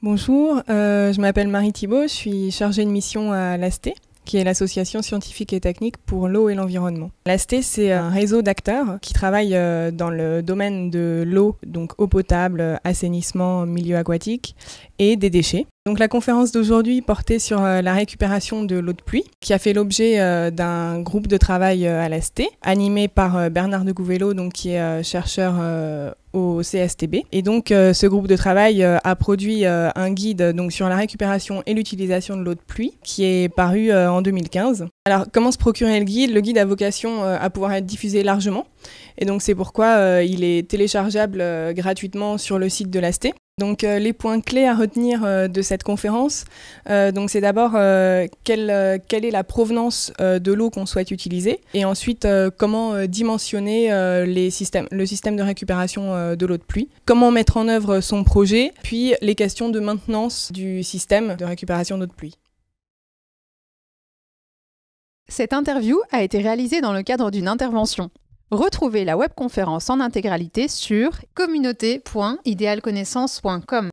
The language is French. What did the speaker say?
Bonjour, euh, je m'appelle Marie Thibault, je suis chargée de mission à l'ASTE, qui est l'association scientifique et technique pour l'eau et l'environnement. L'ASTE c'est un réseau d'acteurs qui travaillent euh, dans le domaine de l'eau, donc eau potable, assainissement, milieu aquatique, et des déchets la conférence d'aujourd'hui portait sur euh, la récupération de l'eau de pluie, qui a fait l'objet euh, d'un groupe de travail euh, à l'AST, animé par Bernard de Gouvello, donc qui est chercheur au CSTB. Et donc ce groupe de travail a produit un guide donc sur la récupération et l'utilisation de l'eau de pluie qui est paru en 2015. Alors comment se procurer le guide Le guide a vocation à pouvoir être diffusé largement et donc c'est pourquoi il est téléchargeable gratuitement sur le site de l'AST. Donc euh, les points clés à retenir euh, de cette conférence, euh, c'est d'abord quelle, est la provenance de l'eau qu'on souhaite utiliser et ensuite comment dimensionner le système de récupération de l'eau de pluie, comment mettre en œuvre son projet, puis les questions de maintenance du système de récupération d'eau de pluie. Cette interview a été réalisée dans le cadre d'une intervention. Retrouvez la webconférence en intégralité sur communauté.idéalconnaissance.com.